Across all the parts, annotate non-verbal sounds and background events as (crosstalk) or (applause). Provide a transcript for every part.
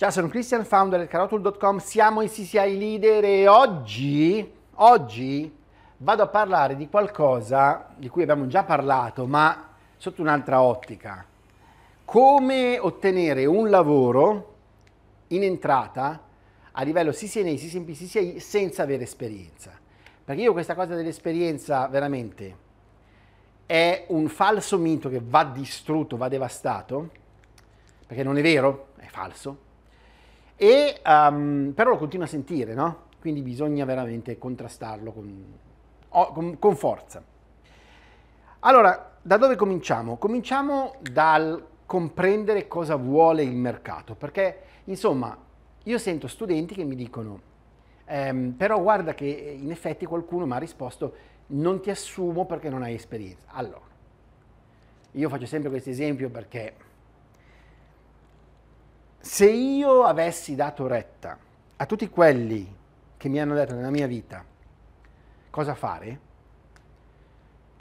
Ciao, sono Christian, founder del carotul.com, siamo i CCI Leader e oggi, oggi vado a parlare di qualcosa di cui abbiamo già parlato, ma sotto un'altra ottica. Come ottenere un lavoro in entrata a livello CCNA, CCNP, CCI senza avere esperienza. Perché io questa cosa dell'esperienza veramente è un falso mito che va distrutto, va devastato, perché non è vero, è falso e, um, però lo continua a sentire, no? Quindi bisogna veramente contrastarlo con, con, con forza. Allora, da dove cominciamo? Cominciamo dal comprendere cosa vuole il mercato, perché insomma io sento studenti che mi dicono, ehm, però guarda che eh, in effetti qualcuno mi ha risposto, non ti assumo perché non hai esperienza. Allora, io faccio sempre questo esempio perché se io avessi dato retta a tutti quelli che mi hanno detto nella mia vita cosa fare,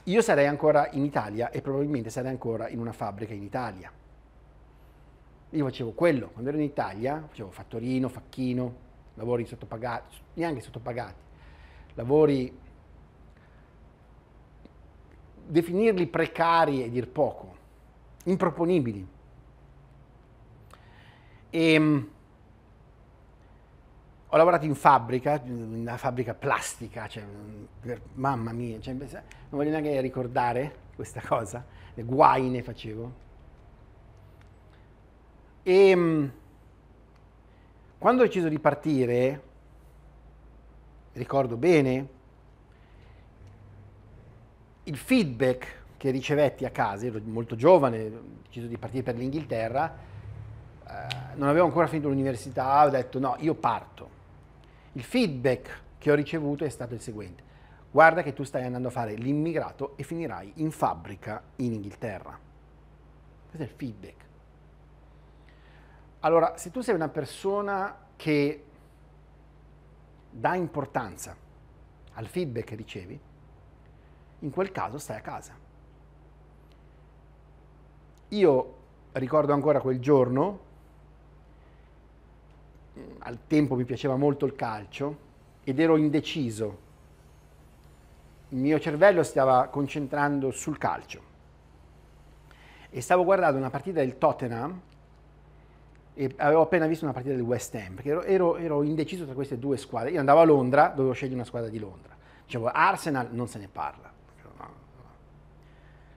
io sarei ancora in Italia e probabilmente sarei ancora in una fabbrica in Italia. Io facevo quello, quando ero in Italia facevo fattorino, facchino, lavori sottopagati, neanche sottopagati, lavori definirli precari e dir poco, improponibili e, ehm, ho lavorato in fabbrica, in una fabbrica plastica, cioè, per, mamma mia, cioè, non voglio neanche ricordare questa cosa, guai ne facevo. E ehm, quando ho deciso di partire, ricordo bene, il feedback che ricevetti a casa, ero molto giovane, ho deciso di partire per l'Inghilterra, eh, non avevo ancora finito l'università, ho detto no, io parto. Il feedback che ho ricevuto è stato il seguente. Guarda che tu stai andando a fare l'immigrato e finirai in fabbrica in Inghilterra. Questo è il feedback. Allora, se tu sei una persona che dà importanza al feedback che ricevi, in quel caso stai a casa. Io ricordo ancora quel giorno eh, al tempo mi piaceva molto il calcio ed ero indeciso. Il mio cervello stava concentrando sul calcio e stavo guardando una partita del Tottenham e avevo appena visto una partita del West Ham perché ero, ero, ero indeciso tra queste due squadre. Io andavo a Londra, dovevo scegliere una squadra di Londra. Dicevo Arsenal non se ne parla, no, no, no.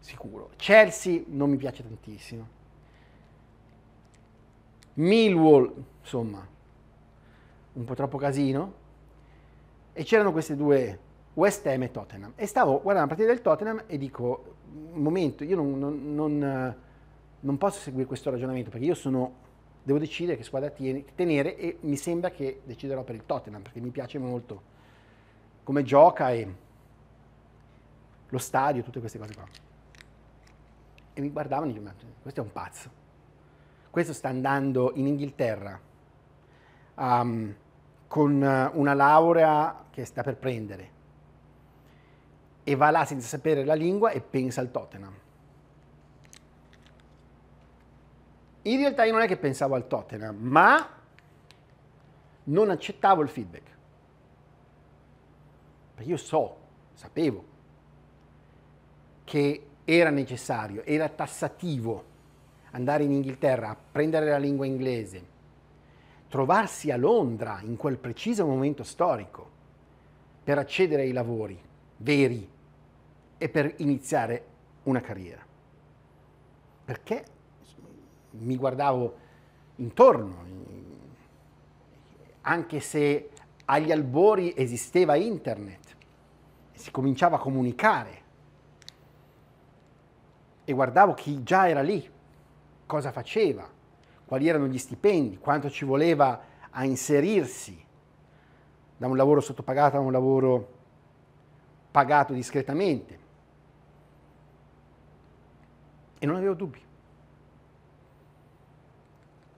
sicuro. Chelsea non mi piace tantissimo. Millwall, insomma, un po' troppo casino, e c'erano queste due, West Ham e Tottenham, e stavo guardando la partita del Tottenham e dico, un momento, io non, non, non, non, posso seguire questo ragionamento, perché io sono, devo decidere che squadra tenere e mi sembra che deciderò per il Tottenham, perché mi piace molto come gioca e lo stadio, tutte queste cose qua. E mi guardavano e dicevano, questo è un pazzo. Questo sta andando in Inghilterra a, con eh, una laurea che sta per prendere e va là senza sapere la lingua e pensa al Tottenham. In realtà io non è che pensavo al Tottenham, ma non accettavo il feedback. Perché io so, sapevo, che era necessario, era tassativo andare in Inghilterra, a prendere la lingua inglese, trovarsi a Londra in quel preciso momento storico per accedere ai lavori veri e per iniziare una carriera. Perché mi guardavo intorno, anche se agli albori esisteva internet, si cominciava a comunicare e guardavo chi già era lì, cosa faceva, quali erano gli stipendi, quanto ci voleva a inserirsi da un lavoro sottopagato a un lavoro pagato discretamente. E non avevo dubbi.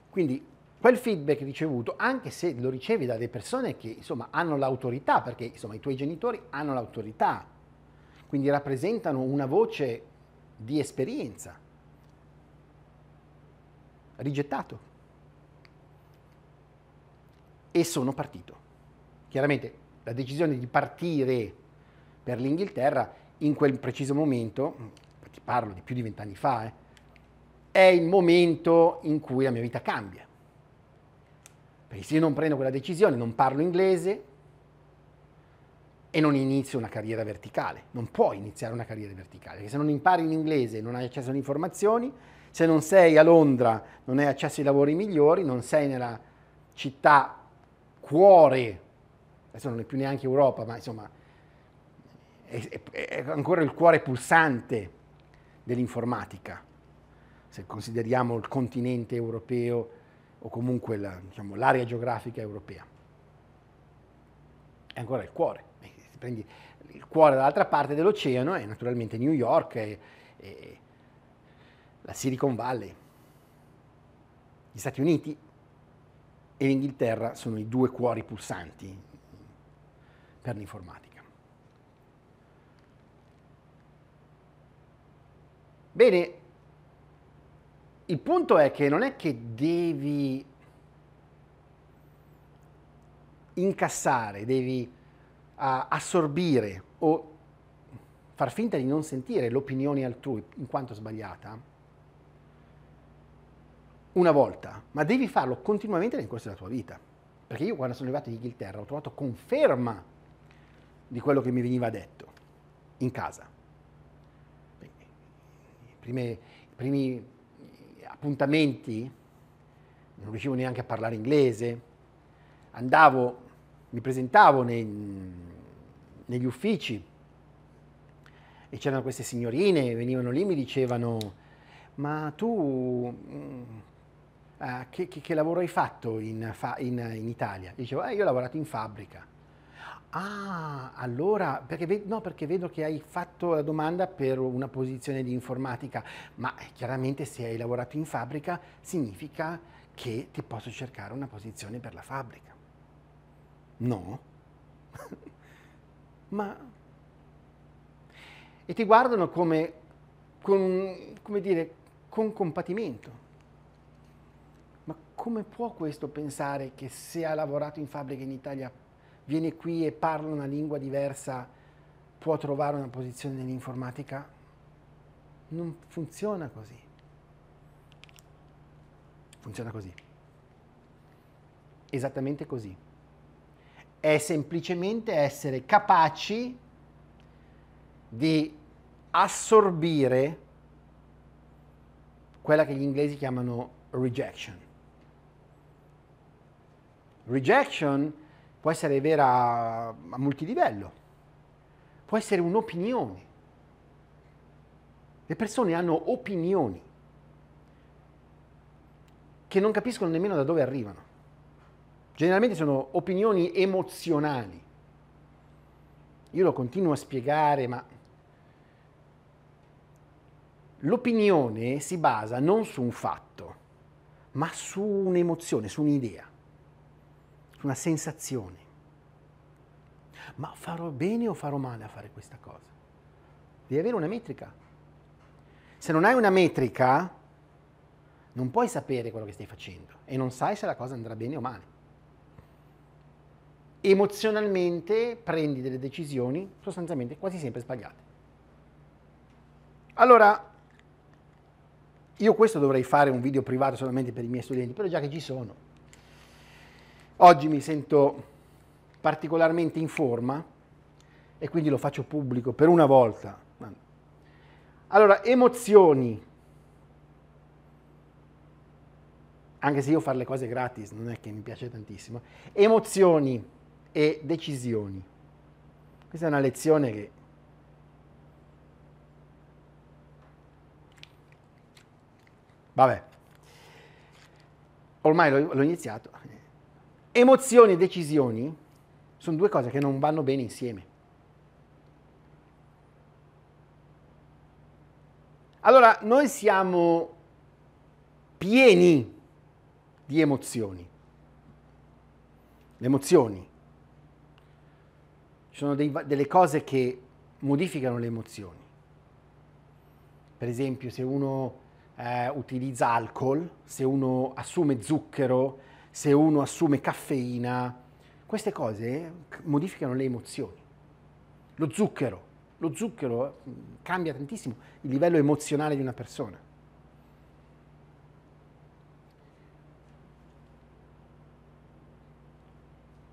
Quindi quel feedback ricevuto, anche se lo ricevi da delle persone che insomma hanno l'autorità, perché insomma i tuoi genitori hanno l'autorità, quindi rappresentano una voce di esperienza, rigettato. E sono partito. Chiaramente la decisione di partire per l'Inghilterra in quel preciso momento, ti parlo di più di vent'anni fa, eh, è il momento in cui la mia vita cambia. Perché se io non prendo quella decisione, non parlo inglese e non inizio una carriera verticale. Non puoi iniziare una carriera verticale, perché se non impari l'inglese e non hai accesso alle informazioni, se non sei a Londra non hai accesso ai lavori migliori, non sei nella città cuore, adesso non è più neanche Europa, ma insomma è, è ancora il cuore pulsante dell'informatica, se consideriamo il continente europeo o comunque la, diciamo, l'area geografica europea. È ancora il cuore. Eh, prendi il cuore dall'altra parte dell'oceano e naturalmente New York, è, è, la Silicon Valley, gli Stati Uniti e l'Inghilterra sono i due cuori pulsanti per l'informatica. Bene, il punto è che non è che devi incassare, devi assorbire o far finta di non sentire l'opinione altrui in quanto sbagliata, una volta, ma devi farlo continuamente nel corso della tua vita. Perché io quando sono arrivato in Inghilterra ho trovato conferma di quello che mi veniva detto in casa. I primi, i primi appuntamenti non riuscivo neanche a parlare inglese, andavo, mi presentavo nei, negli uffici e c'erano queste signorine, venivano lì e mi dicevano ma tu eh, che, che, che, lavoro hai fatto in, fa, in, in Italia? E dicevo, eh, io ho lavorato in fabbrica. Ah, allora, perché, no, perché vedo che hai fatto la domanda per una posizione di informatica, ma eh, chiaramente se hai lavorato in fabbrica significa che ti posso cercare una posizione per la fabbrica. No? (laughs) ma... E ti guardano come, con, come dire, con compatimento come può questo pensare che se ha lavorato in fabbrica in Italia viene qui e parla una lingua diversa può trovare una posizione nell'informatica? Non funziona così. Funziona così. Esattamente così. È semplicemente essere capaci di assorbire quella che gli inglesi chiamano rejection rejection può essere vera a multilivello, può essere un'opinione. Le persone hanno opinioni che non capiscono nemmeno da dove arrivano. Generalmente sono opinioni emozionali. Io lo continuo a spiegare, ma l'opinione si basa non su un fatto, ma su un'emozione, su un'idea una sensazione. Ma farò bene o farò male a fare questa cosa? Devi avere una metrica. Se non hai una metrica, non puoi sapere quello che stai facendo e non sai se la cosa andrà bene o male. Emozionalmente prendi delle decisioni sostanzialmente quasi sempre sbagliate. Allora, io questo dovrei fare un video privato solamente per i miei studenti, però già che ci sono, Oggi mi sento particolarmente in forma e quindi lo faccio pubblico per una volta. Allora, emozioni. Anche se io fare le cose gratis non è che mi piace tantissimo. Emozioni e decisioni. Questa è una lezione che Vabbè, ormai l'ho, iniziato. Emozioni e decisioni sono due cose che non vanno bene insieme. Allora, noi siamo pieni di emozioni. Le emozioni. Ci sono dei, delle cose che modificano le emozioni. Per esempio, se uno eh, utilizza alcol, se uno assume zucchero, se uno assume caffeina, queste cose modificano le emozioni. Lo zucchero, lo zucchero eh, cambia tantissimo il livello emozionale di una persona.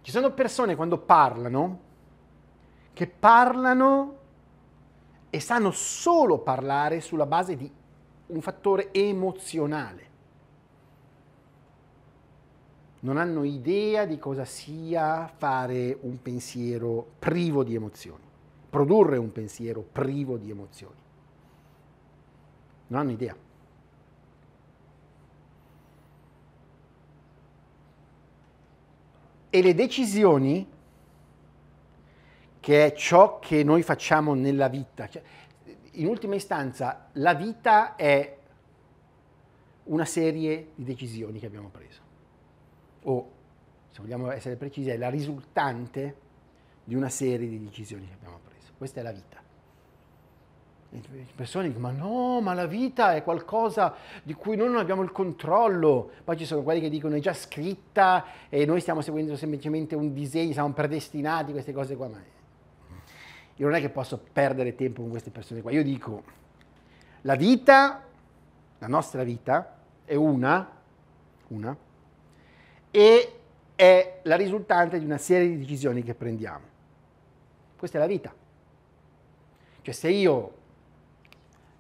Ci sono persone quando parlano che parlano e sanno solo parlare sulla base di un fattore emozionale non hanno idea di cosa sia fare un pensiero privo di emozioni, produrre un pensiero privo di emozioni. Non hanno idea. E le decisioni, che è ciò che noi facciamo nella vita, cioè, in ultima istanza la vita è una serie di decisioni che abbiamo preso o se vogliamo essere precisi, è la risultante di una serie di decisioni che abbiamo preso. Questa è la vita. Le persone dicono, ma no, ma la vita è qualcosa di cui noi non abbiamo il controllo. Poi ci sono quelli che dicono, è già scritta e noi stiamo seguendo semplicemente un disegno, siamo predestinati, queste cose qua. Ma io non è che posso perdere tempo con queste persone qua. Io dico, la vita, la nostra vita, è una, una e è la risultante di una serie di decisioni che prendiamo. Questa è la vita. Cioè se io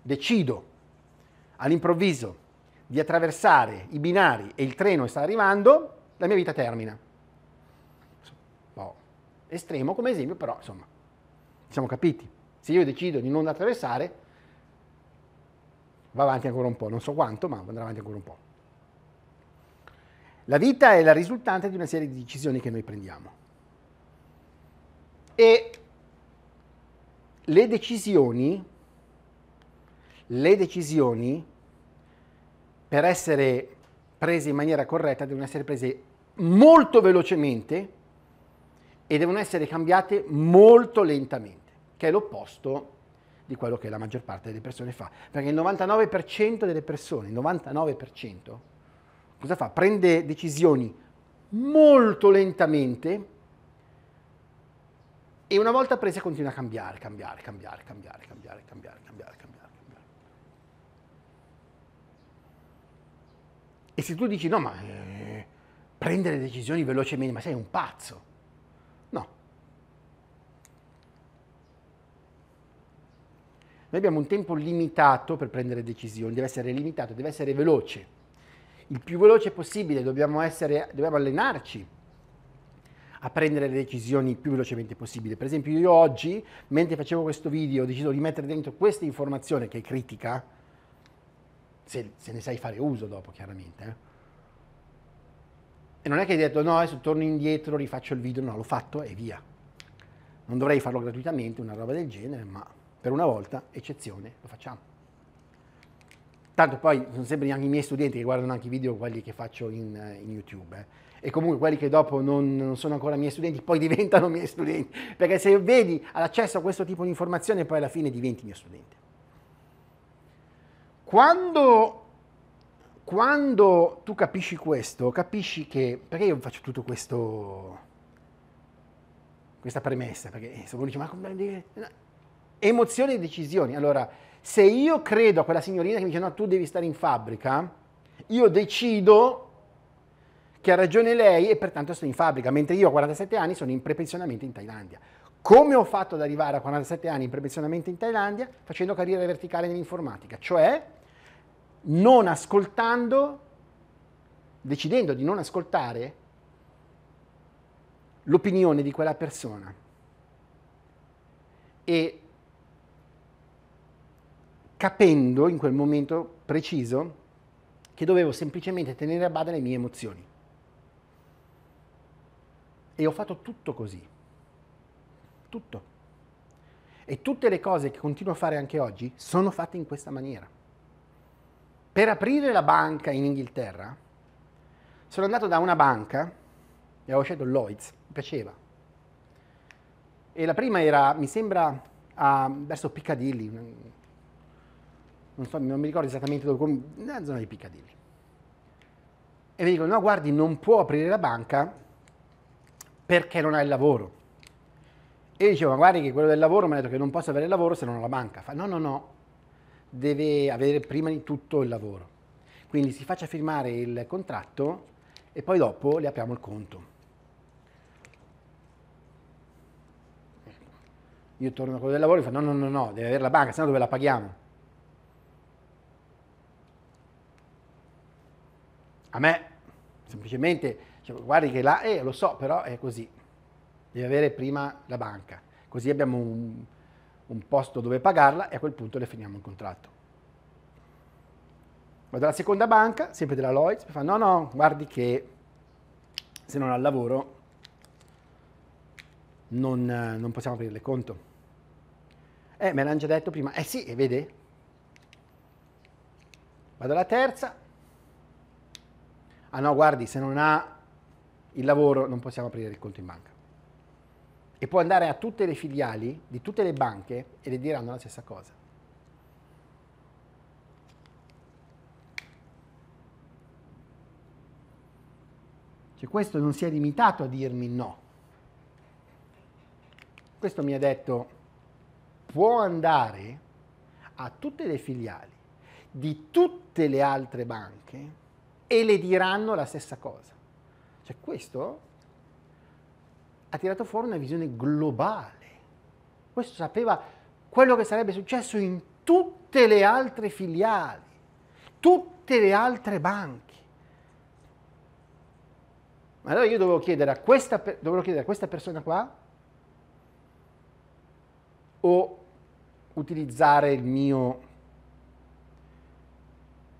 decido all'improvviso di attraversare i binari e il treno sta arrivando, la mia vita termina. Un boh, po' estremo come esempio, però insomma, siamo capiti. Se io decido di non attraversare, va avanti ancora un po', non so quanto, ma andrà avanti ancora un po'. La vita è la risultante di una serie di decisioni che noi prendiamo. E le decisioni, le decisioni, per essere prese in maniera corretta, devono essere prese molto velocemente e devono essere cambiate molto lentamente, che è l'opposto di quello che la maggior parte delle persone fa. Perché il 99% delle persone, il 99%, cosa fa? Prende decisioni molto lentamente e una volta prese continua a cambiare, cambiare, cambiare, cambiare, cambiare, cambiare, cambiare, cambiare, cambiare. E se tu dici no, ma eh, prendere decisioni velocemente, ma sei un pazzo. No. Noi abbiamo un tempo limitato per prendere decisioni, deve essere limitato, deve essere veloce il più veloce possibile, dobbiamo, essere, dobbiamo allenarci a prendere le decisioni il più velocemente possibile. Per esempio io oggi, mentre facevo questo video, ho deciso di mettere dentro questa informazione che è critica, se, se ne sai fare uso dopo chiaramente. Eh. E non è che hai detto no, adesso torno indietro, rifaccio il video, no, l'ho fatto e via. Non dovrei farlo gratuitamente, una roba del genere, ma per una volta, eccezione, lo facciamo. Tanto poi sono sempre anche i miei studenti che guardano anche i video, quelli che faccio in, in YouTube. Eh. E comunque quelli che dopo non, non, sono ancora miei studenti, poi diventano miei studenti. Perché se vedi l'accesso a questo tipo di informazione, poi alla fine diventi mio studente. Quando, quando tu capisci questo, capisci che... Perché io faccio tutto questo questa premessa, perché eh, se uno dice ma come dire? Emozioni e decisioni. Allora, se io credo a quella signorina che mi dice no, tu devi stare in fabbrica, io decido che ha ragione lei e pertanto sto in fabbrica, mentre io a 47 anni sono in prepensionamento in Thailandia. Come ho fatto ad arrivare a 47 anni in prepensionamento in Thailandia? Facendo carriera verticale nell'informatica, cioè non ascoltando, decidendo di non ascoltare l'opinione di quella persona e capendo in quel momento preciso che dovevo semplicemente tenere a bada le mie emozioni. E ho fatto tutto così. Tutto. E tutte le cose che continuo a fare anche oggi sono fatte in questa maniera. Per aprire la banca in Inghilterra sono andato da una banca e avevo scelto Lloyds, mi piaceva. E la prima era, mi sembra, a, verso Piccadilly, non, so, non mi ricordo esattamente dove, nella zona di Piccadilly. E mi dicono, no guardi, non può aprire la banca perché non ha il lavoro. E io dicevo, ma guardi che quello del lavoro mi ha detto che non posso avere il lavoro se non ho la banca. Fa, no, no, no, deve avere prima di tutto il lavoro. Quindi si faccia firmare il contratto e poi dopo le apriamo il conto. Ecco. Io torno a quello del lavoro e fa no, no, no, no, deve avere la banca, sennò dove la paghiamo? a me semplicemente cioè, guardi che là, eh, lo so, però è così. Devi avere prima la banca, così abbiamo un, un posto dove pagarla e a quel punto le finiamo il contratto. Vado alla seconda banca, sempre della Lloyds, mi fa no, no, guardi che se non ha lavoro non, non possiamo aprirle conto. Eh, me l'hanno già detto prima. Eh sì, e vede? Vado alla terza, ah no, guardi, se non ha il lavoro non possiamo aprire il conto in banca. E può andare a tutte le filiali di tutte le banche e le diranno la stessa cosa. Cioè questo non si è limitato a dirmi no. Questo mi ha detto, può andare a tutte le filiali di tutte le altre banche e le diranno la stessa cosa. Cioè questo ha tirato fuori una visione globale. Questo sapeva quello che sarebbe successo in tutte le altre filiali, tutte le altre banche. Ma allora io dovevo chiedere a questa, dovevo chiedere a questa persona qua o utilizzare il mio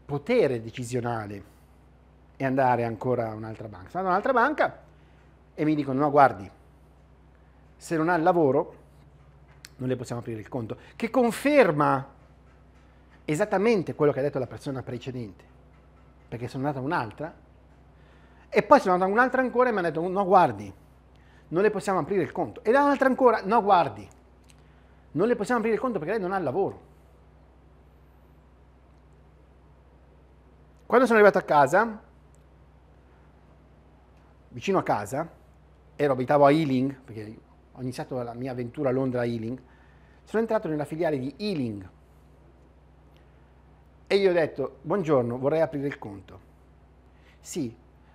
potere decisionale e andare ancora a un'altra banca. Sono andato a un'altra banca e mi dicono, no guardi, se non ha il lavoro non le possiamo aprire il conto, che conferma esattamente quello che ha detto la persona precedente, perché sono andata a un'altra e poi sono andata a un'altra ancora e mi hanno detto, no guardi, non le possiamo aprire il conto. E da un'altra ancora, no guardi, non le possiamo aprire il conto perché lei non ha il lavoro. Quando sono arrivato a casa vicino a casa, ero, abitavo a Ealing, perché ho iniziato la mia avventura a Londra a Ealing, sono entrato nella filiale di Ealing e gli ho detto, buongiorno, vorrei aprire il conto. Sì,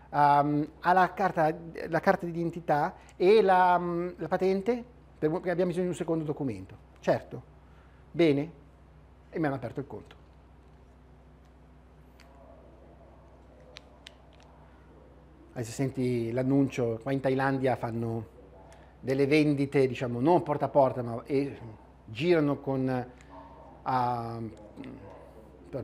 um, ha la carta, la carta d'identità e la, um, la patente, perché abbiamo bisogno di un secondo documento. Certo, bene, e mi hanno aperto il conto. se senti l'annuncio, qua in Thailandia fanno delle vendite, diciamo, non porta a porta, ma e girano con... Uh,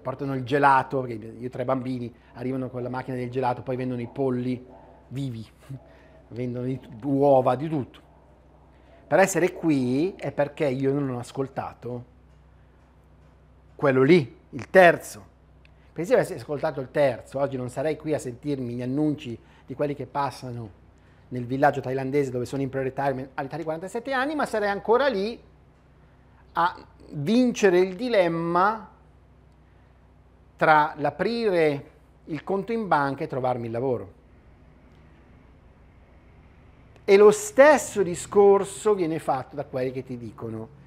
portano il gelato, perché io tre bambini arrivano con la macchina del gelato, poi vendono i polli vivi, (laughs) vendono i, uova, di tutto. Per essere qui è perché io non ho ascoltato quello lì, il terzo. Pensi se avessi ascoltato il terzo, oggi non sarei qui a sentirmi gli annunci di quelli che passano nel villaggio thailandese dove sono in pre-retirement all'età di 47 anni, ma sarei ancora lì a vincere il dilemma tra l'aprire il conto in banca e trovarmi il lavoro. E lo stesso discorso viene fatto da quelli che ti dicono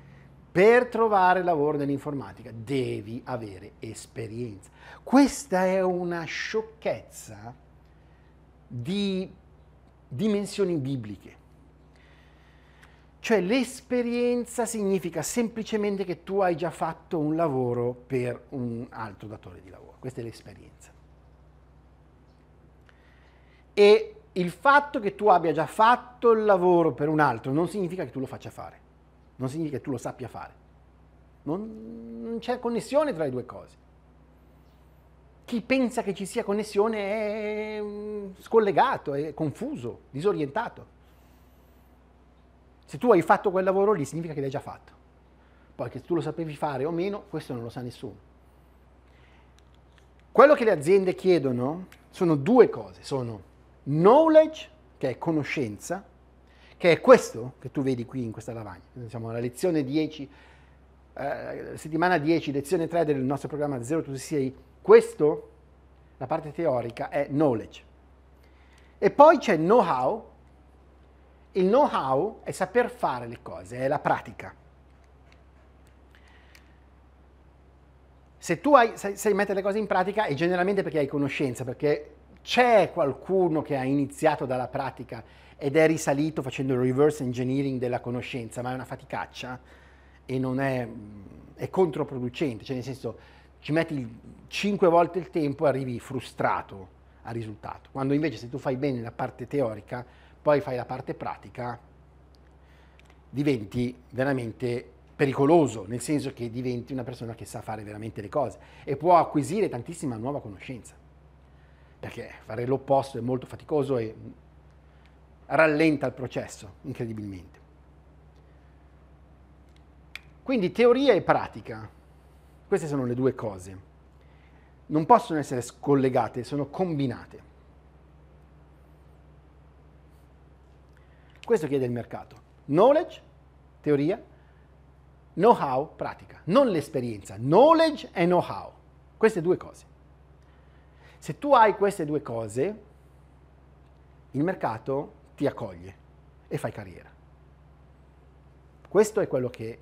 per trovare lavoro nell'informatica devi avere esperienza. Questa è una sciocchezza di dimensioni bibliche. Cioè l'esperienza significa semplicemente che tu hai già fatto un lavoro per un altro datore di lavoro. Questa è l'esperienza. E il fatto che tu abbia già fatto il lavoro per un altro non significa che tu lo faccia fare, non significa che tu lo sappia fare. Non, non c'è connessione tra le due cose chi pensa che ci sia connessione è mm, scollegato, è confuso, disorientato. Se tu hai fatto quel lavoro lì significa che l'hai già fatto. Poi che tu lo sapevi fare o meno, questo non lo sa nessuno. Quello che le aziende chiedono sono due cose, sono knowledge, che è conoscenza, che è questo che tu vedi qui in questa lavagna. Siamo alla lezione 10, eh, settimana 10, lezione 3 del nostro programma 0 to 6 questo, la parte teorica, è knowledge. E poi c'è know-how. Il know-how è saper fare le cose, è la pratica. Se tu hai, sai, sai mettere le cose in pratica è generalmente perché hai conoscenza, perché c'è qualcuno che ha iniziato dalla pratica ed è risalito facendo il reverse engineering della conoscenza, ma è una faticaccia e non è, mm, è controproducente, cioè nel senso ci metti 5 volte il tempo e arrivi frustrato al risultato. Quando invece se tu fai bene la parte teorica, poi fai la parte pratica, diventi veramente pericoloso, nel senso che diventi una persona che sa fare veramente le cose e può acquisire tantissima nuova conoscenza. Perché fare l'opposto è molto faticoso e rallenta il processo incredibilmente. Quindi teoria e pratica. Queste sono le due cose. Non possono essere scollegate, sono combinate. Questo chiede il mercato. Knowledge, teoria, know-how, pratica. Non l'esperienza, knowledge e know-how. Queste due cose. Se tu hai queste due cose, il mercato ti accoglie e fai carriera. Questo è quello che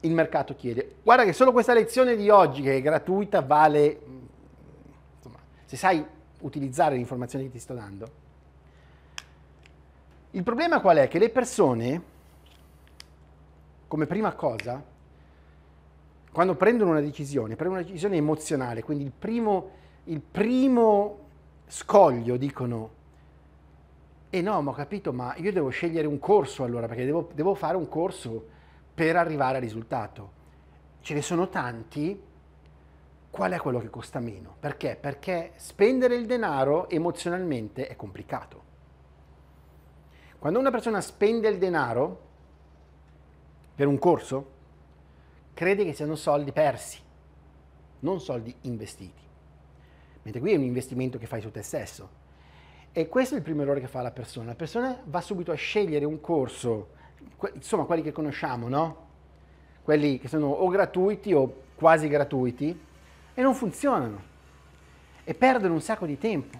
il mercato chiede. Guarda che solo questa lezione di oggi, che è gratuita, vale, insomma, se sai utilizzare l'informazione che ti sto dando. Il problema qual è? Che le persone, come prima cosa, quando prendono una decisione, prendono una decisione emozionale, quindi il primo, il primo scoglio dicono, e eh no, ma ho capito, ma io devo scegliere un corso allora, perché devo, devo fare un corso per arrivare al risultato. Ce ne sono tanti, qual è quello che costa meno? Perché? Perché spendere il denaro emozionalmente è complicato. Quando una persona spende il denaro per un corso, crede che siano soldi persi, non soldi investiti. Mentre qui è un investimento che fai su te stesso. E questo è il primo errore che fa la persona. La persona va subito a scegliere un corso que- insomma quelli che conosciamo, no? Quelli che sono o gratuiti o quasi gratuiti e non funzionano e perdono un sacco di tempo.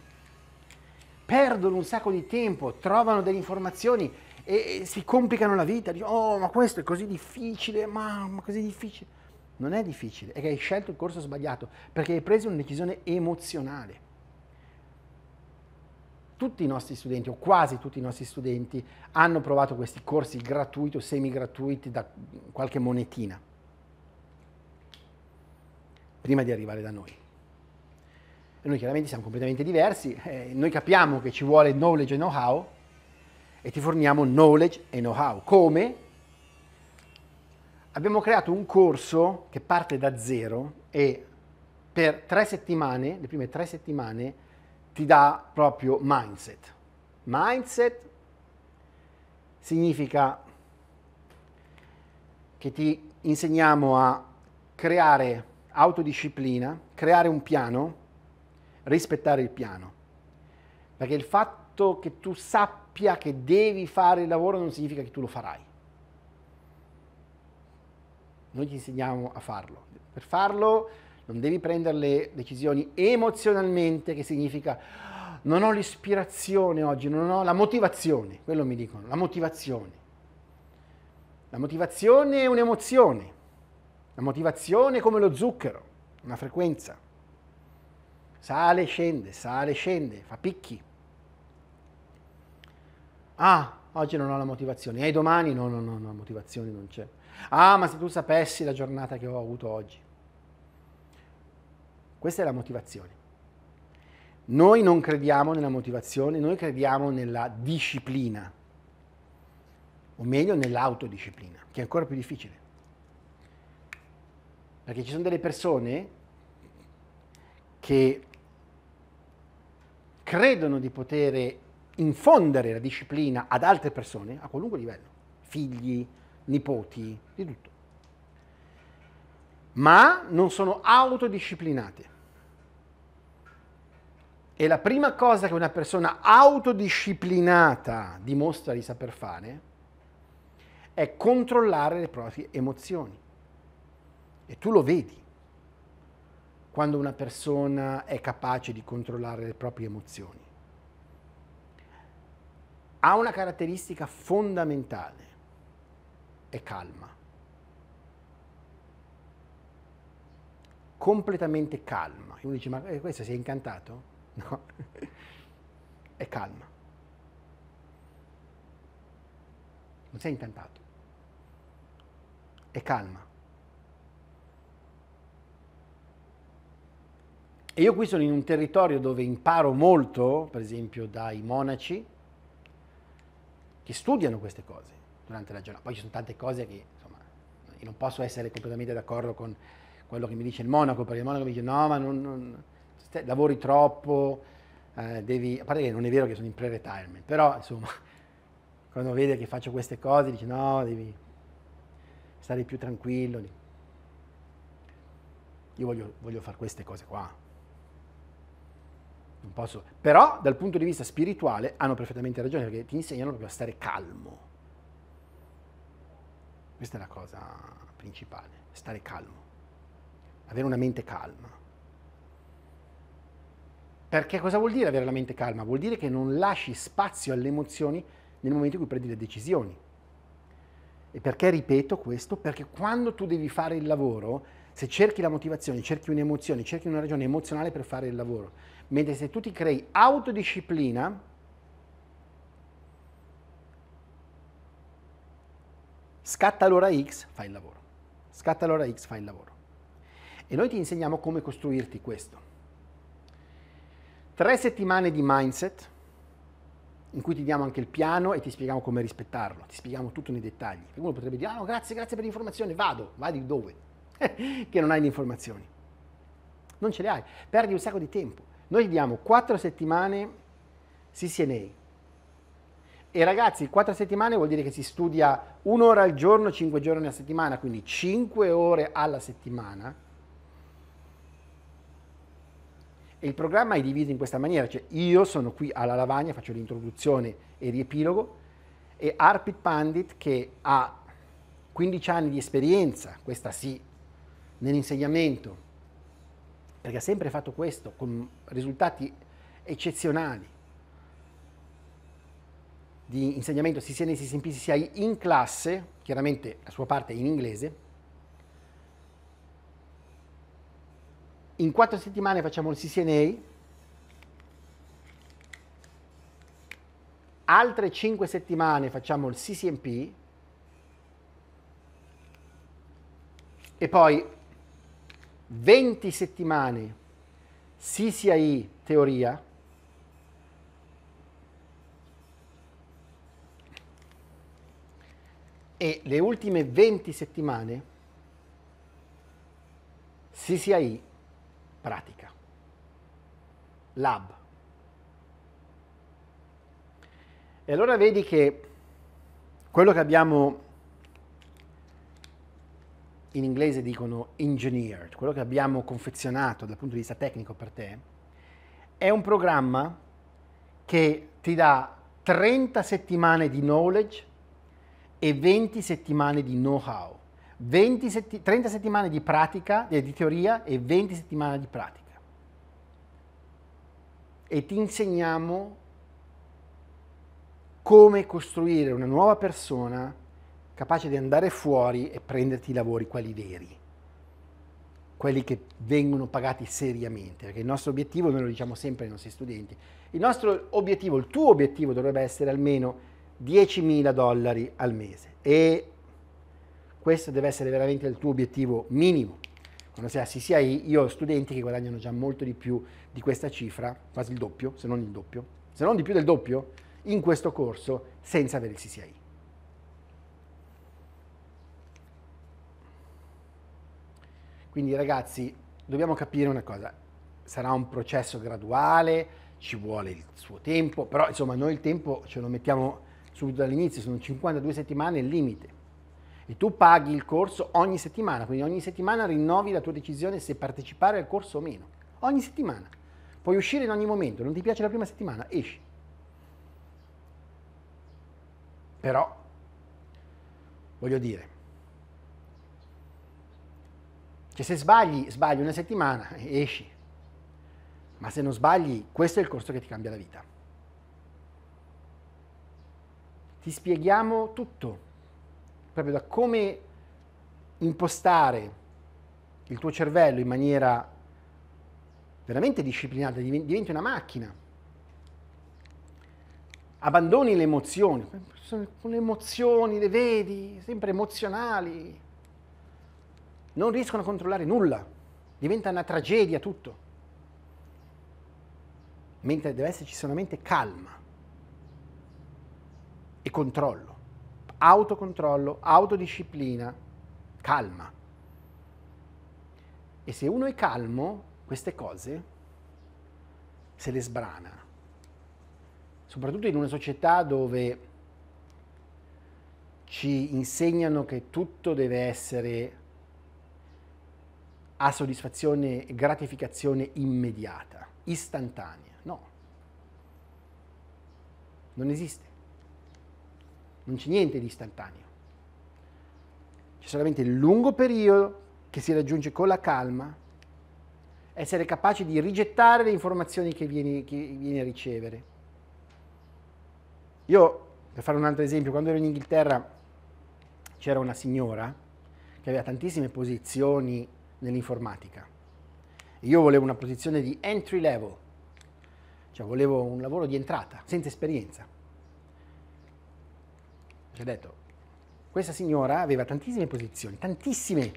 Perdono un sacco di tempo, trovano delle informazioni e, e si complicano la vita. Dicono, oh, ma questo è così difficile, ma, ma così difficile. Non è difficile, è che hai scelto il corso sbagliato perché hai preso una decisione emozionale tutti i nostri studenti, o quasi tutti i nostri studenti, hanno provato questi corsi gratuiti o semi-gratuiti da qualche monetina, prima di arrivare da noi. E noi chiaramente siamo completamente diversi, eh, noi capiamo che ci vuole knowledge e know-how e ti forniamo knowledge e know-how. Come? Abbiamo creato un corso che parte da zero e per tre settimane, le prime tre settimane, ti dà proprio mindset. Mindset significa che ti insegniamo a creare autodisciplina, creare un piano, rispettare il piano. Perché il fatto che tu sappia che devi fare il lavoro non significa che tu lo farai. Noi ti insegniamo a farlo. Per farlo non devi prendere le decisioni emozionalmente, che significa non ho l'ispirazione oggi, non ho la motivazione, quello mi dicono, la motivazione. La motivazione è un'emozione, la motivazione è come lo zucchero, una frequenza. Sale, scende, sale, scende, fa picchi. Ah, oggi non ho la motivazione, e domani no, no, no, no, motivazione non c'è. Ah, ma se tu sapessi la giornata che ho avuto oggi. Questa è la motivazione. Noi non crediamo nella motivazione, noi crediamo nella disciplina, o meglio nell'autodisciplina, che è ancora più difficile. Perché ci sono delle persone che credono di poter infondere la disciplina ad altre persone a qualunque livello, figli, nipoti, di tutto ma non sono autodisciplinati. E la prima cosa che una persona autodisciplinata dimostra di saper fare è controllare le proprie emozioni. E tu lo vedi quando una persona è capace di controllare le proprie emozioni. Ha una caratteristica fondamentale, è calma. completamente calma. E uno dice, ma eh, questo si è incantato? (laughs) No, è calma. Non sei incantato. È calma. E io qui sono in un territorio dove imparo molto, per esempio, dai monaci che studiano queste cose durante la giornata. Poi ci sono tante cose che, insomma, io non posso essere completamente d'accordo con quello che mi dice il monaco, perché il monaco mi dice no, ma non, non lavori troppo, eh, devi... A parte che non è vero che sono in pre-retirement, però insomma, (laughs) quando vede che faccio queste cose dice no, devi stare più tranquillo. Io voglio, voglio fare queste cose qua. Non posso. Però dal punto di vista spirituale hanno perfettamente ragione perché ti insegnano proprio a stare calmo. Questa è la cosa principale, stare calmo avere una mente calma. Perché cosa vuol dire avere la mente calma? Vuol dire che non lasci spazio alle emozioni nel momento in cui prendi le decisioni. E perché ripeto questo? Perché quando tu devi fare il lavoro, se cerchi la motivazione, cerchi un'emozione, cerchi una ragione emozionale per fare il lavoro, mentre se tu ti crei autodisciplina, scatta l'ora X, fai il lavoro. Scatta l'ora X, fai il lavoro. E noi ti insegniamo come costruirti questo. Tre settimane di mindset, in cui ti diamo anche il piano e ti spieghiamo come rispettarlo, ti spieghiamo tutto nei dettagli. Perché uno potrebbe dire, ah no, grazie, grazie per l'informazione, vado, vado dove? (laughs) che non hai le informazioni. Non ce le hai, perdi un sacco di tempo. Noi diamo quattro settimane CCNA. E ragazzi, quattro settimane vuol dire che si studia un'ora al giorno, cinque giorni alla settimana, quindi cinque ore alla settimana E il programma è diviso in questa maniera, cioè io sono qui alla lavagna, faccio l'introduzione e riepilogo, e Arpit Pandit che ha 15 anni di esperienza, questa sì, nell'insegnamento, perché ha sempre fatto questo con risultati eccezionali di insegnamento sia nei CCMP sia in classe, chiaramente la sua parte è in inglese, in quattro settimane facciamo il CCNA, altre cinque settimane facciamo il CCMP e poi 20 settimane CCI teoria e le ultime 20 settimane CCI pratica. Lab. E allora vedi che quello che abbiamo in inglese dicono engineered, quello che abbiamo confezionato dal punto di vista tecnico per te, è un programma che ti dà 30 settimane di knowledge e 20 settimane di know-how setti- 30 settimane di pratica, eh, di teoria e 20 settimane di pratica. E ti insegniamo come costruire una nuova persona capace di andare fuori e prenderti i lavori quelli veri, quelli che vengono pagati seriamente, perché il nostro obiettivo, noi lo diciamo sempre ai nostri studenti, il nostro obiettivo, il tuo obiettivo dovrebbe essere almeno 10.000 dollari al mese e questo deve essere veramente il tuo obiettivo minimo. Quando sei a CCI, io ho studenti che guadagnano già molto di più di questa cifra, quasi il doppio, se non il doppio, se non di più del doppio, in questo corso senza avere il CCI. Quindi ragazzi, dobbiamo capire una cosa, sarà un processo graduale, ci vuole il suo tempo, però insomma noi il tempo ce lo mettiamo subito dall'inizio, sono 52 settimane il limite e tu paghi il corso ogni settimana, quindi ogni settimana rinnovi la tua decisione se partecipare al corso o meno. Ogni settimana. Puoi uscire in ogni momento, non ti piace la prima settimana, esci. Però, voglio dire, cioè se sbagli, sbagli una settimana, esci. Ma se non sbagli, questo è il corso che ti cambia la vita. Ti spieghiamo tutto, proprio da come impostare il tuo cervello in maniera veramente disciplinata, diventi una macchina. Abbandoni le emozioni, le emozioni le vedi, sempre emozionali, non riescono a controllare nulla, diventa una tragedia tutto. Mentre deve esserci solamente calma e controllo autocontrollo, autodisciplina, calma. E se uno è calmo, queste cose se le sbrana. Soprattutto in una società dove ci insegnano che tutto deve essere a soddisfazione e gratificazione immediata, istantanea. No, non esiste non c'è niente di istantaneo. C'è solamente il lungo periodo che si raggiunge con la calma, essere capaci di rigettare le informazioni che vieni, che vieni a ricevere. Io, per fare un altro esempio, quando ero in Inghilterra c'era una signora che aveva tantissime posizioni nell'informatica. Io volevo una posizione di entry level, cioè volevo un lavoro di entrata, senza esperienza. Ti ho detto, questa signora aveva tantissime posizioni, tantissime.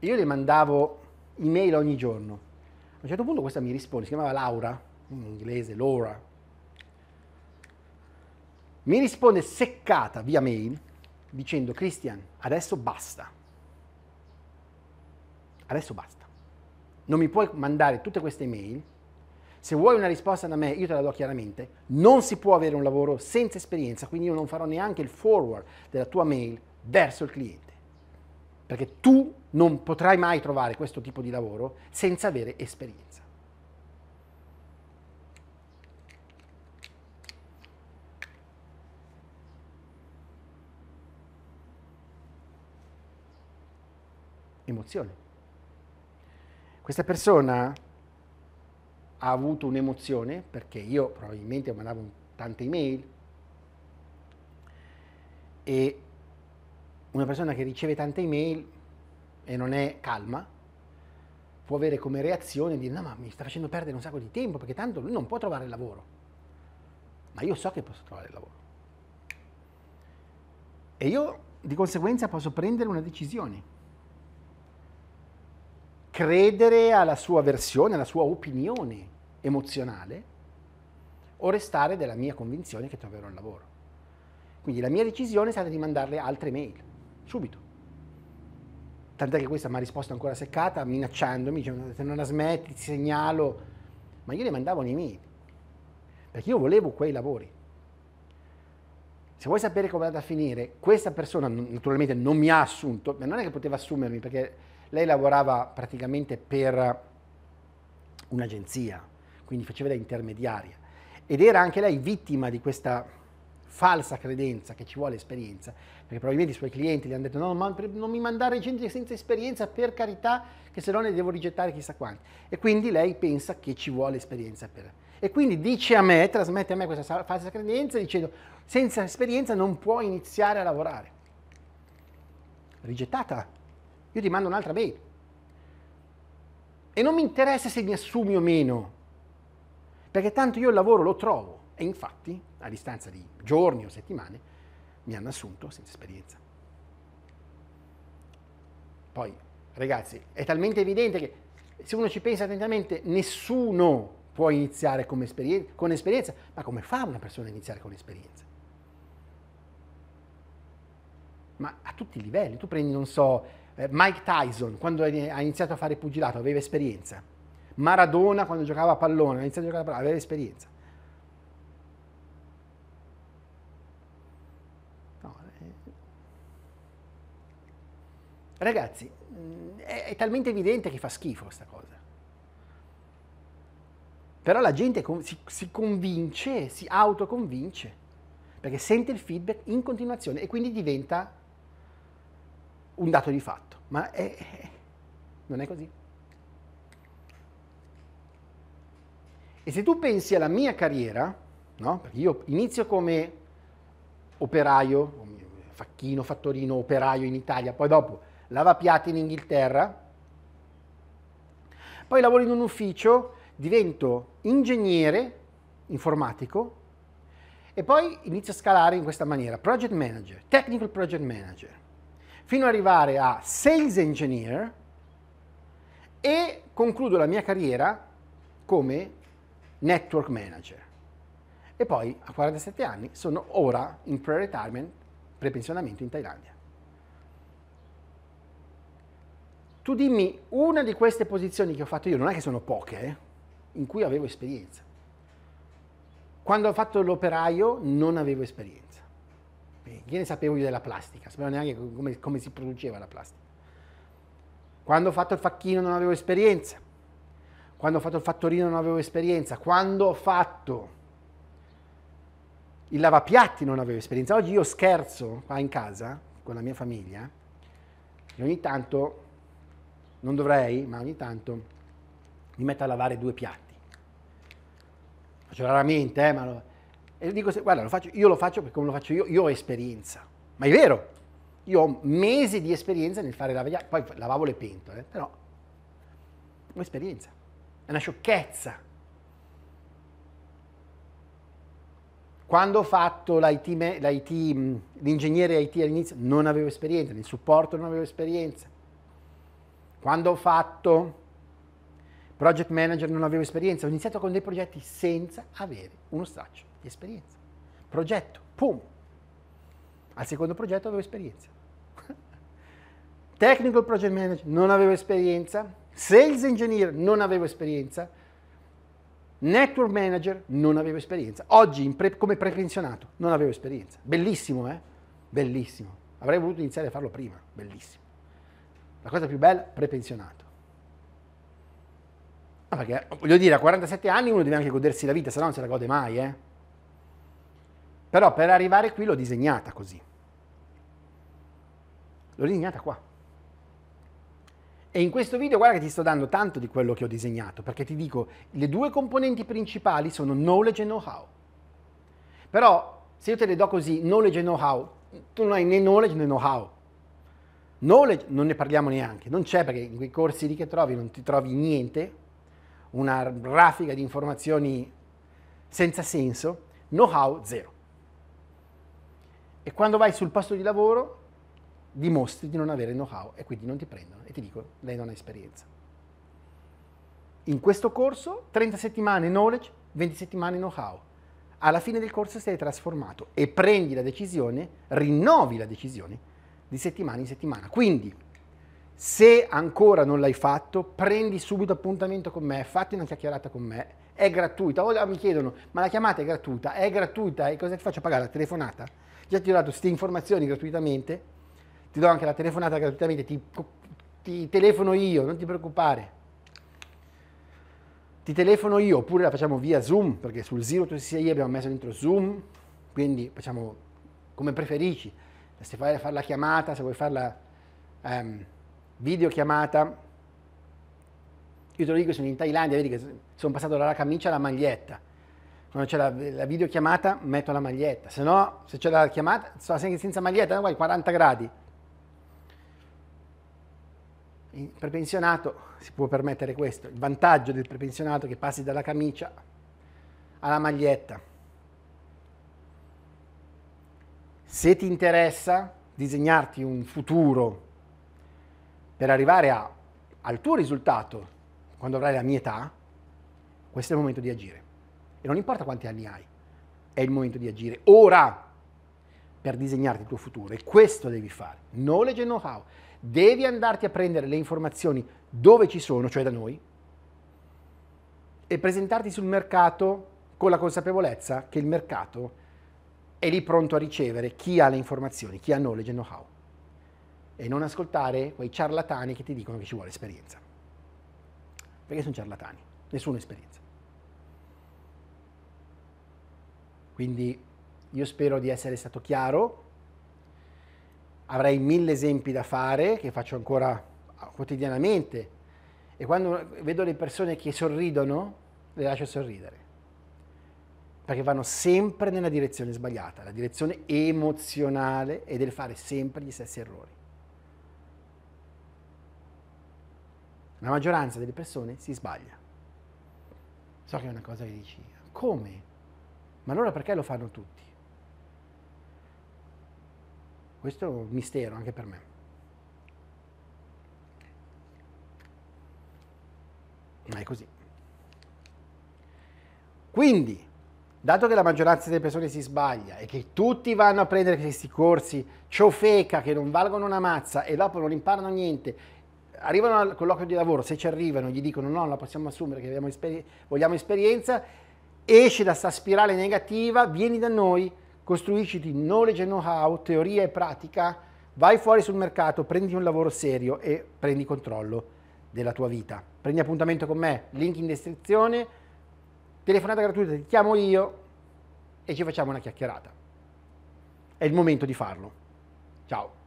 Io le mandavo email ogni giorno. A un certo punto questa mi risponde, si chiamava Laura, in inglese Laura. Mi risponde seccata via mail dicendo Christian, adesso basta. Adesso basta. Non mi puoi mandare tutte queste email se vuoi una risposta da me, io te la do chiaramente. Non si può avere un lavoro senza esperienza, quindi io non farò neanche il forward della tua mail verso il cliente. Perché tu non potrai mai trovare questo tipo di lavoro senza avere esperienza. Emozione. Questa persona ha avuto un'emozione, perché io probabilmente mandavo tante email, e una persona che riceve tante email e non è calma, può avere come reazione di no ma mi sta facendo perdere un sacco di tempo perché tanto lui non può trovare il lavoro. Ma io so che posso trovare il lavoro. E io di conseguenza posso prendere una decisione credere alla sua versione, alla sua opinione emozionale o restare della mia convinzione che troverò un lavoro. Quindi la mia decisione è stata di mandarle altre mail, subito. Tant'è che questa mi ha risposto ancora seccata, minacciandomi, dicendo se non la smetti ti segnalo. Ma io le mandavo un'email, perché io volevo quei lavori. Se vuoi sapere come è andata a finire, questa persona naturalmente non mi ha assunto, ma non è che poteva assumermi perché lei lavorava praticamente per un'agenzia, quindi faceva da intermediaria ed era anche lei vittima di questa falsa credenza che ci vuole esperienza, perché probabilmente i suoi clienti gli hanno detto no, ma non mi mandare gente senza esperienza, per carità, che se no ne devo rigettare chissà quanti. E quindi lei pensa che ci vuole esperienza per... E quindi dice a me, trasmette a me questa falsa credenza dicendo senza esperienza non puoi iniziare a lavorare. Rigettata. Io ti mando un'altra mail. E non mi interessa se mi assumi o meno, perché tanto io il lavoro lo trovo. E infatti, a distanza di giorni o settimane, mi hanno assunto senza esperienza. Poi, ragazzi, è talmente evidente che se uno ci pensa attentamente, nessuno può iniziare con esperienza, con esperienza, ma come fa una persona a iniziare con esperienza? Ma a tutti i livelli, tu prendi, non so, eh, Mike Tyson quando ha iniziato a fare pugilato aveva esperienza, Maradona quando giocava a pallone, ha iniziato a giocare a pallone, aveva esperienza. Eh. Ragazzi, mm, è, è, talmente evidente che fa schifo questa cosa. Però la gente si, si convince, si autoconvince, perché sente il feedback in continuazione e quindi diventa un dato di fatto. Ma è, non è così. E se tu pensi alla mia carriera, no? perché io inizio come operaio, facchino, fattorino, operaio in Italia, poi dopo lavapiatti in Inghilterra, poi lavoro in un ufficio divento ingegnere informatico e poi inizio a scalare in questa maniera, project manager, technical project manager, fino ad arrivare a sales engineer e concludo la mia carriera come network manager. E poi a 47 anni sono ora in pre-retirement, prepensionamento in Thailandia. Tu dimmi una di queste posizioni che ho fatto io, non è che sono poche, eh? in cui avevo esperienza. Quando ho fatto l'operaio non avevo esperienza. Eh, che ne sapevo io della plastica? Sapevo neanche come, come si produceva la plastica. Quando ho fatto il facchino non avevo esperienza. Quando ho fatto il fattorino non avevo esperienza. Quando ho fatto il lavapiatti non avevo esperienza. Oggi io scherzo qua in casa con la mia famiglia e ogni tanto, non dovrei, ma ogni tanto mi metto a lavare due piatti. Faccio raramente, eh, ma lo... E dico, se, guarda, lo faccio, io lo faccio perché come lo faccio io, io ho esperienza. Ma è vero, io ho mesi di esperienza nel fare lavagliare, poi lavavo le pentole, eh, però ho esperienza. È una sciocchezza. Quando ho fatto l'IT, l'ingegnere IT, IT all'inizio non avevo esperienza, nel supporto non avevo esperienza. Quando ho fatto project manager non avevo esperienza, ho iniziato con dei progetti senza avere uno straccio di esperienza. Progetto, pum. Al secondo progetto avevo esperienza. Technical project manager non avevo esperienza, sales engineer non avevo esperienza, network manager non avevo esperienza. Oggi pre- come prepensionato non avevo esperienza. Bellissimo, eh? Bellissimo. Avrei voluto iniziare a farlo prima, bellissimo. La cosa più bella, prepensionato. No, perché voglio dire, a 47 anni uno deve anche godersi la vita, se no non se la gode mai, eh. Però per arrivare qui l'ho disegnata così. L'ho disegnata qua. E in questo video guarda che ti sto dando tanto di quello che ho disegnato, perché ti dico, le due componenti principali sono knowledge e know-how. Però se io te le do così, knowledge e know-how, tu non hai né knowledge né know-how. Knowledge non ne parliamo neanche, non c'è perché in quei corsi lì che trovi non ti trovi niente, una raffica di informazioni senza senso, know-how zero. E quando vai sul posto di lavoro dimostri di non avere know-how e quindi non ti prendono e ti dicono lei non ha esperienza. In questo corso 30 settimane knowledge, 20 settimane know-how. Alla fine del corso sei trasformato e prendi la decisione, rinnovi la decisione di settimana in settimana. Quindi se ancora non l'hai fatto, prendi subito appuntamento con me, fatti una chiacchierata con me, è gratuita. O ah, mi chiedono, ma la chiamata è gratuita? È gratuita e cosa ti faccio pagare? La telefonata? Già ti ho dato queste informazioni gratuitamente, ti do anche la telefonata gratuitamente, ti, ti telefono io, non ti preoccupare ti telefono io oppure la facciamo via Zoom, perché sul Zero tu sia io abbiamo messo dentro Zoom, quindi facciamo come preferisci. Se vuoi fare la chiamata, se vuoi farla um, videochiamata, io te lo dico, sono in Thailandia, vedi che sono passato dalla camicia alla maglietta. Quando c'è la, la videochiamata metto la maglietta, se no se c'è la chiamata sto senza maglietta, guarda 40 gradi. Il prepensionato si può permettere questo, il vantaggio del prepensionato è che passi dalla camicia alla maglietta. Se ti interessa disegnarti un futuro per arrivare a, al tuo risultato quando avrai la mia età, questo è il momento di agire. E non importa quanti anni hai, è il momento di agire ora per disegnarti il tuo futuro e questo devi fare. Knowledge e know-how. Devi andarti a prendere le informazioni dove ci sono, cioè da noi, e presentarti sul mercato con la consapevolezza che il mercato è lì pronto a ricevere chi ha le informazioni, chi ha knowledge and know-how e non ascoltare quei ciarlatani che ti dicono che ci vuole esperienza. Perché sono ciarlatani, nessuna esperienza. Quindi io spero di essere stato chiaro, avrei mille esempi da fare che faccio ancora quotidianamente e quando vedo le persone che sorridono le lascio sorridere perché vanno sempre nella direzione sbagliata, la direzione emozionale e del fare sempre gli stessi errori. La maggioranza delle persone si sbaglia. So che è una cosa che dici, come? Ma allora perché lo fanno tutti? Questo è un mistero anche per me. Ma è così. Quindi, dato che la maggioranza delle persone si sbaglia e che tutti vanno a prendere questi corsi ciofeca che non valgono una mazza e dopo non imparano niente arrivano al colloquio di lavoro, se ci arrivano, gli dicono no, non la possiamo assumere perché esperi- vogliamo esperienza, esci da questa spirale negativa, vieni da noi, costruisciti knowledge e know-how, teoria e pratica, vai fuori sul mercato, prendi un lavoro serio e prendi controllo della tua vita. Prendi appuntamento con me, link in descrizione, telefonata gratuita, ti chiamo io e ci facciamo una chiacchierata. È il momento di farlo. Ciao.